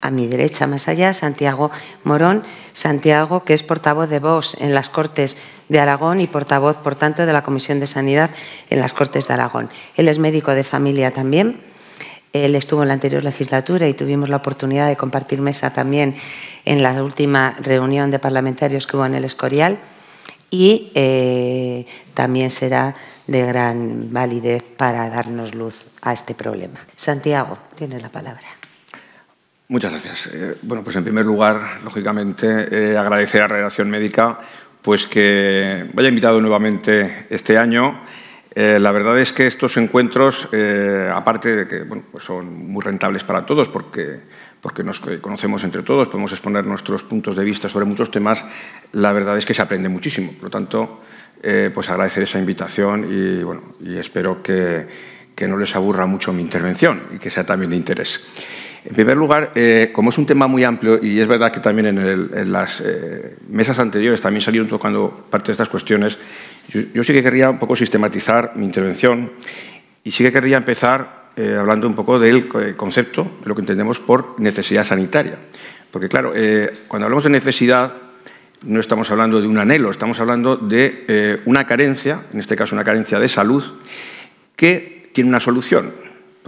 a mi derecha más allá, Santiago Morón, Santiago, que es portavoz de voz en las Cortes de Aragón y portavoz, por tanto, de la Comisión de Sanidad en las Cortes de Aragón. Él es médico de familia también. Él estuvo en la anterior legislatura y tuvimos la oportunidad de compartir mesa también en la última reunión de parlamentarios que hubo en el Escorial y eh, también será de gran validez para darnos luz a este problema. Santiago, tiene la palabra. Muchas gracias. Eh, bueno, pues en primer lugar, lógicamente, eh, agradecer a Redacción Médica pues que me haya invitado nuevamente este año. Eh, la verdad es que estos encuentros, aparte de que pues son muy rentables para todos, porque porque nos conocemos entre todos, podemos exponer nuestros puntos de vista sobre muchos temas, la verdad es que se aprende muchísimo. Por lo tanto, pues agradecer esa invitación y, bueno, y espero que, que no les aburra mucho mi intervención y que sea también de interés. En primer lugar, eh, como es un tema muy amplio, y es verdad que también en, las eh, mesas anteriores también salieron tocando parte de estas cuestiones, yo, sí que querría un poco sistematizar mi intervención y sí que querría empezar eh, hablando un poco del concepto, de lo que entendemos por necesidad sanitaria. Porque claro, cuando hablamos de necesidad, no estamos hablando de un anhelo, estamos hablando de una carencia, en este caso una carencia de salud, que tiene una solución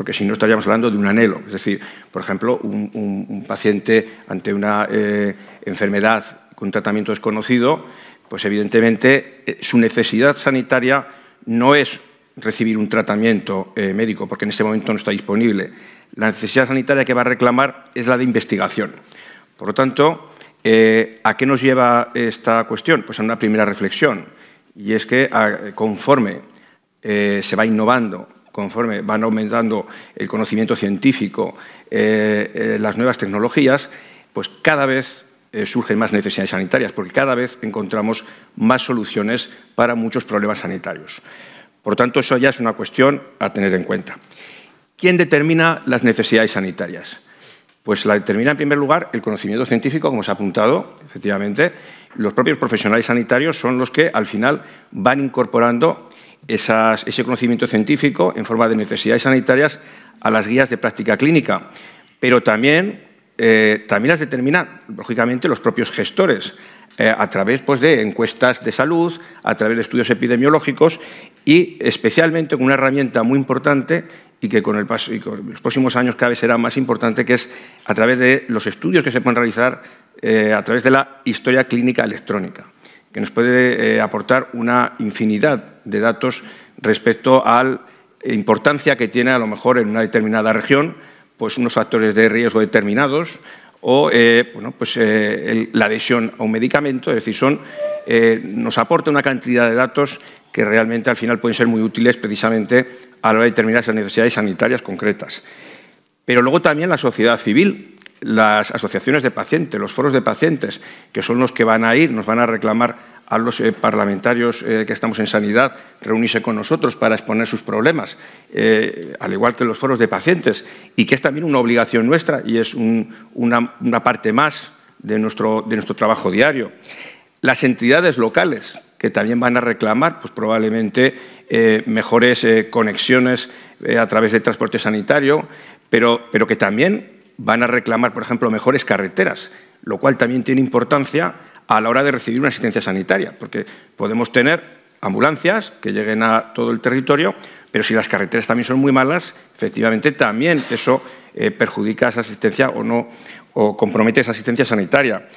porque si no estaríamos hablando de un anhelo. Es decir, por ejemplo, un, paciente ante una eh, enfermedad con un tratamiento desconocido, pues evidentemente eh, su necesidad sanitaria no es recibir un tratamiento eh, médico, porque en ese momento no está disponible. La necesidad sanitaria que va a reclamar es la de investigación. Por lo tanto, ¿a qué nos lleva esta cuestión? Pues a una primera reflexión, y es que conforme se va innovando, conforme van aumentando el conocimiento científico, eh, eh, las nuevas tecnologías, pues cada vez eh, surgen más necesidades sanitarias, porque cada vez encontramos más soluciones para muchos problemas sanitarios. Por tanto, eso ya es una cuestión a tener en cuenta. ¿Quién determina las necesidades sanitarias? Pues la determina en primer lugar el conocimiento científico, como se ha apuntado, efectivamente. Los propios profesionales sanitarios son los que al final van incorporando ese conocimiento científico en forma de necesidades sanitarias a las guías de práctica clínica, pero también, eh, también las determinan, lógicamente, los propios gestores eh, a través pues, de encuestas de salud, a través de estudios epidemiológicos y especialmente con una herramienta muy importante y que con, el paso, y los próximos años cada vez será más importante, que es a través de los estudios que se pueden realizar eh, a través de la historia clínica electrónica, que nos puede aportar una infinidad de datos respecto a la importancia que tiene a lo mejor en una determinada región pues unos factores de riesgo determinados o eh, bueno, pues, eh, la adhesión a un medicamento, es decir, son, eh, nos aporta una cantidad de datos que realmente al final pueden ser muy útiles precisamente a la hora de determinar esas necesidades sanitarias concretas. Pero luego también la sociedad civil, las asociaciones de pacientes, los foros de pacientes, que son los que van a ir, nos van a reclamar a los eh, parlamentarios eh, que estamos en sanidad reunirse con nosotros para exponer sus problemas, eh, al igual que los foros de pacientes, y que es también una obligación nuestra y es una, parte más de nuestro, de nuestro trabajo diario. Las entidades locales, que también van a reclamar pues, probablemente mejores conexiones a través del transporte sanitario, pero, pero que también van a reclamar, por ejemplo, mejores carreteras, lo cual también tiene importancia a la hora de recibir una asistencia sanitaria, porque podemos tener ambulancias que lleguen a todo el territorio, pero si las carreteras también son muy malas, efectivamente también eso eh, perjudica esa asistencia o, no, o compromete esa asistencia sanitaria.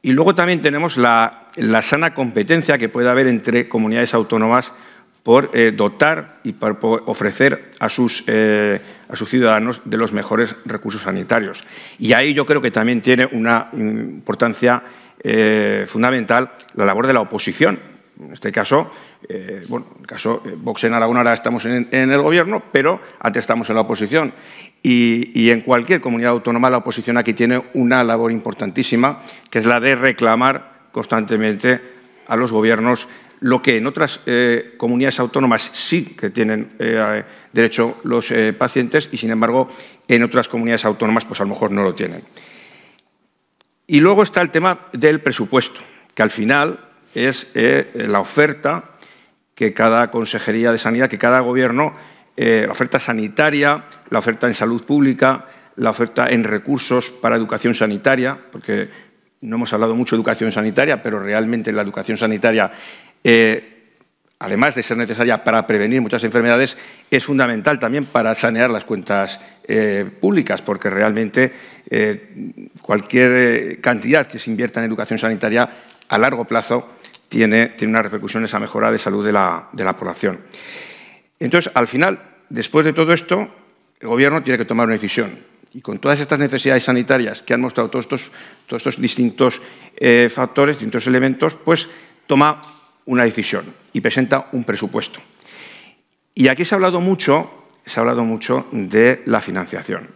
Y luego también tenemos la, sana competencia que puede haber entre comunidades autónomas por eh, dotar y por, ofrecer a sus, eh, a sus, ciudadanos de los mejores recursos sanitarios. Y ahí yo creo que también tiene una importancia eh, fundamental la labor de la oposición. En este caso, eh, en el caso eh, Vox en Aragón ahora estamos en, el gobierno, pero antes estamos en la oposición. Y, en cualquier comunidad autónoma la oposición aquí tiene una labor importantísima, que es la de reclamar constantemente a los gobiernos lo que en otras comunidades autónomas sí que tienen derecho los pacientes y, sin embargo, en otras comunidades autónomas pues a lo mejor no lo tienen. Y luego está el tema del presupuesto, que al final es eh, la oferta que cada consejería de sanidad, que cada gobierno, eh, la oferta sanitaria, la oferta en salud pública, la oferta en recursos para educación sanitaria, porque no hemos hablado mucho de educación sanitaria, pero realmente la educación sanitaria, eh, además de ser necesaria para prevenir muchas enfermedades, es fundamental también para sanear las cuentas eh, públicas, porque realmente eh, cualquier eh, cantidad que se invierta en educación sanitaria a largo plazo tiene, tiene unas repercusiones a mejora de salud de la, población. Entonces, al final, después de todo esto, el Gobierno tiene que tomar una decisión. Y con todas estas necesidades sanitarias que han mostrado todos estos, todos estos distintos factores, distintos elementos, pues toma una decisión y presenta un presupuesto. Y aquí se ha hablado mucho se ha hablado mucho de la financiación.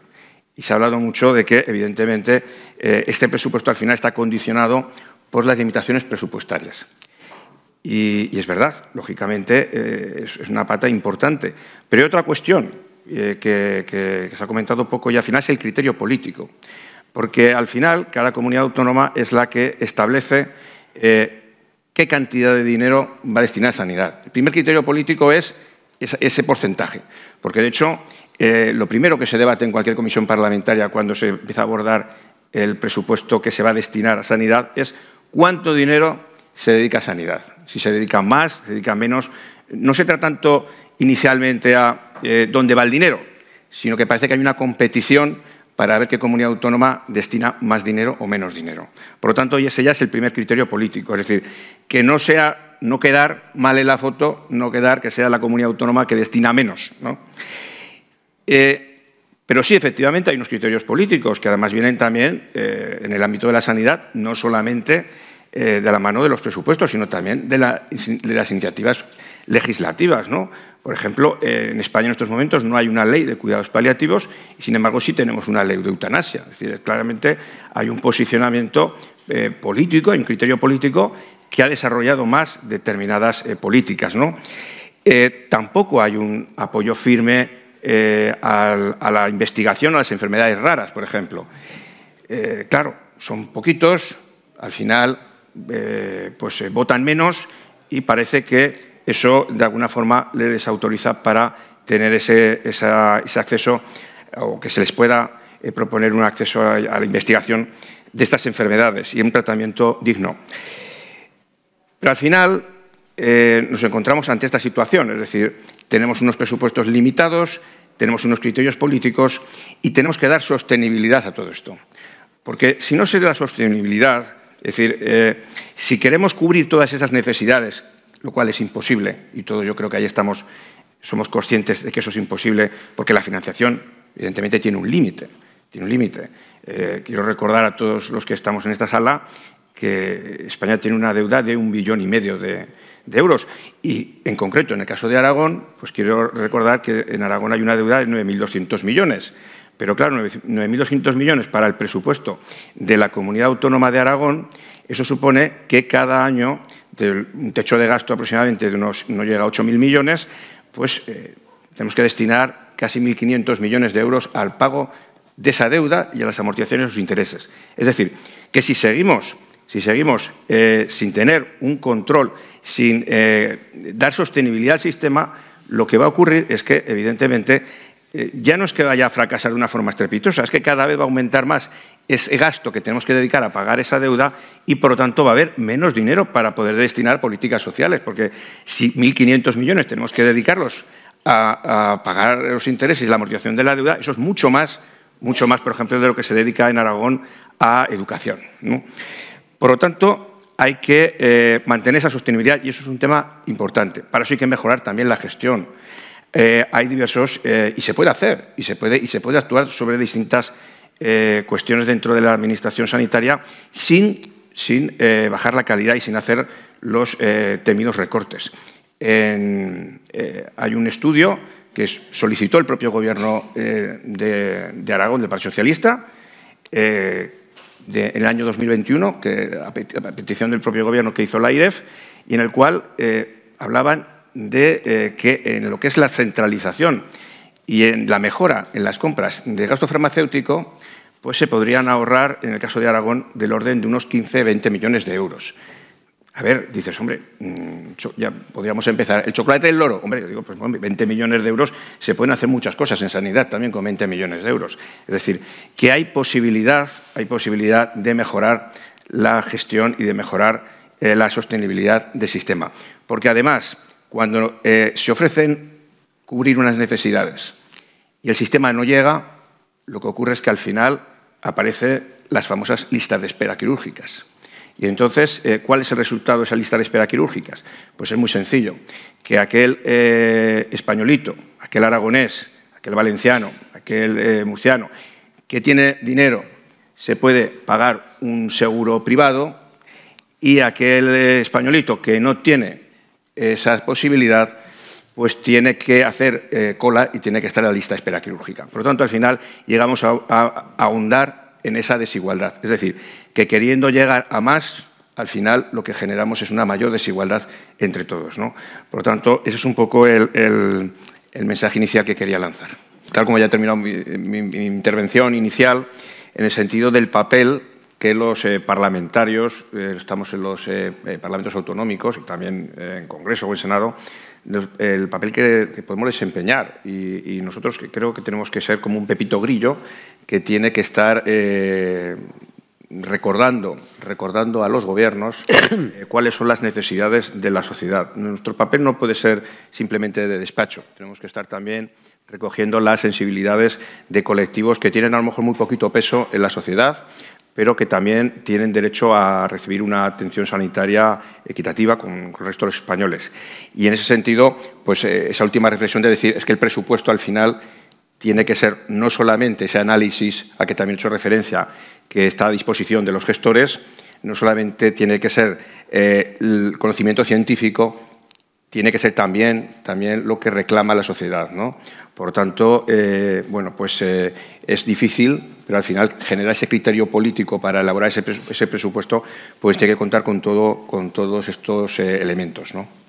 Y se ha hablado mucho de que, evidentemente, eh, este presupuesto al final está condicionado por las limitaciones presupuestarias. Y, es verdad, lógicamente, eh, es, una pata importante. Pero hay otra cuestión eh, que, se ha comentado poco y al final es el criterio político. Porque al final, cada comunidad autónoma es la que establece qué cantidad de dinero va a destinar a sanidad. El primer criterio político es ese porcentaje. Porque, de hecho, eh, lo primero que se debate en cualquier comisión parlamentaria cuando se empieza a abordar el presupuesto que se va a destinar a sanidad es cuánto dinero se dedica a sanidad. Si se dedica más, se dedica menos. No se trata tanto inicialmente a eh, dónde va el dinero, sino que parece que hay una competición para ver qué comunidad autónoma destina más dinero o menos dinero. Por lo tanto, ese ya es el primer criterio político, es decir, que no sea no quedar mal en la foto, no quedar que sea la comunidad autónoma que destina menos. Eh, pero sí, efectivamente, hay unos criterios políticos que además vienen también eh, en el ámbito de la sanidad, no solamente eh, de la mano de los presupuestos, sino también de, las iniciativas legislativas. ¿no? Por ejemplo, eh, en España en estos momentos no hay una ley de cuidados paliativos y, sin embargo, sí tenemos una ley de eutanasia. Es decir, claramente hay un posicionamiento eh, político, hay un criterio político que ha desarrollado más determinadas políticas. ¿no? tampoco hay un apoyo firme a la investigación a las enfermedades raras, por ejemplo. claro, son poquitos, al final eh, pues eh, votan menos y parece que eso de alguna forma les desautoriza para tener ese, acceso o que se les pueda eh, proponer un acceso a, la investigación de estas enfermedades y un tratamiento digno. Pero al final nos encontramos ante esta situación, es decir, tenemos unos presupuestos limitados, tenemos unos criterios políticos y tenemos que dar sostenibilidad a todo esto. Porque si no se da sostenibilidad, es decir, eh, si queremos cubrir todas esas necesidades, lo cual es imposible, y todos yo creo que ahí estamos, somos conscientes de que eso es imposible, porque la financiación, evidentemente, tiene un límite. Tiene un límite. Eh, quiero recordar a todos los que estamos en esta sala que España tiene una deuda de un billón y medio de, de, euros. Y en concreto, en el caso de Aragón, pues quiero recordar que en Aragón hay una deuda de 9.200 millones. Pero claro, 9.200 millones para el presupuesto de la Comunidad Autónoma de Aragón, eso supone que cada año, de un techo de gasto aproximadamente de unos, no llega a 8.000 millones, pues eh, tenemos que destinar casi 1.500 millones de euros al pago de esa deuda y a las amortizaciones de sus intereses. Es decir, que si seguimos, si seguimos eh, sin tener un control, sin eh, dar sostenibilidad al sistema, lo que va a ocurrir es que, evidentemente, eh, ya no es que vaya a fracasar de una forma estrepitosa, es que cada vez va a aumentar más ese gasto que tenemos que dedicar a pagar esa deuda y, por lo tanto, va a haber menos dinero para poder destinar políticas sociales, porque si 1.500 millones tenemos que dedicarlos a, pagar los intereses y la amortización de la deuda, eso es mucho más, mucho más, por ejemplo, de lo que se dedica en Aragón a educación. Por lo tanto, hay que eh, mantener esa sostenibilidad y eso es un tema importante. Para eso hay que mejorar también la gestión. Eh, hay diversos, eh, y se puede hacer, y se puede, y se puede actuar sobre distintas eh, cuestiones dentro de la administración sanitaria sin, sin bajar la calidad y sin hacer los temidos recortes. hay un estudio que solicitó el propio gobierno de, Aragón, del Partido Socialista, en el año 2021, que, a petición del propio gobierno que hizo la IREF, y en el cual hablaban de eh, que en lo que es la centralización y en la mejora en las compras de gasto farmacéutico, pues se podrían ahorrar, en el caso de Aragón, del orden de unos 15-20 millones de euros. A ver, dices, hombre, mm, ya podríamos empezar. El chocolate del loro, hombre, digo, pues 20 millones de euros, se pueden hacer muchas cosas en sanidad también con 20 millones de euros. Es decir, que hay posibilidad, hay posibilidad de mejorar la gestión y de mejorar eh, la sostenibilidad del sistema. Porque además, cuando eh, se ofrecen cubrir unas necesidades y el sistema no llega, lo que ocurre es que al final aparecen las famosas listas de espera quirúrgicas. Y entonces, eh, ¿cuál es el resultado de esa lista de espera quirúrgicas? Pues es muy sencillo, que aquel eh, españolito, aquel aragonés, aquel valenciano, aquel murciano, que tiene dinero, se puede pagar un seguro privado y aquel españolito que no tiene esa posibilidad, pues tiene que hacer eh, cola y tiene que estar en la lista de espera quirúrgica. Por lo tanto, al final llegamos a, ahondar en esa desigualdad. Es decir, que queriendo llegar a más, al final lo que generamos es una mayor desigualdad entre todos. Por lo tanto, ese es un poco el, mensaje inicial que quería lanzar. Tal como ya he terminado mi intervención inicial, en el sentido del papel que los eh, parlamentarios, eh, estamos en los eh, parlamentos autonómicos y también en Congreso o en Senado, el, papel que, podemos desempeñar. Y, nosotros creo que tenemos que ser como un pepito grillo que tiene que estar recordando, recordando a los gobiernos cuáles son las necesidades de la sociedad. Nuestro papel no puede ser simplemente de despacho. Tenemos que estar también recogiendo las sensibilidades de colectivos que tienen a lo mejor muy poquito peso en la sociedad, pero que también tienen derecho a recibir una atención sanitaria equitativa con, el resto los españoles. Y en ese sentido, pues eh, esa última reflexión de decir es que el presupuesto al final tiene que ser no solamente ese análisis a que también he hecho referencia, que está a disposición de los gestores, no solamente tiene que ser eh, el conocimiento científico, tiene que ser también, también lo que reclama la sociedad. ¿no? Por tanto, eh, bueno, pues eh, es difícil, pero al final generar ese criterio político para elaborar ese, presupuesto, pues tiene que contar con, todo, con todos estos eh, elementos. ¿no?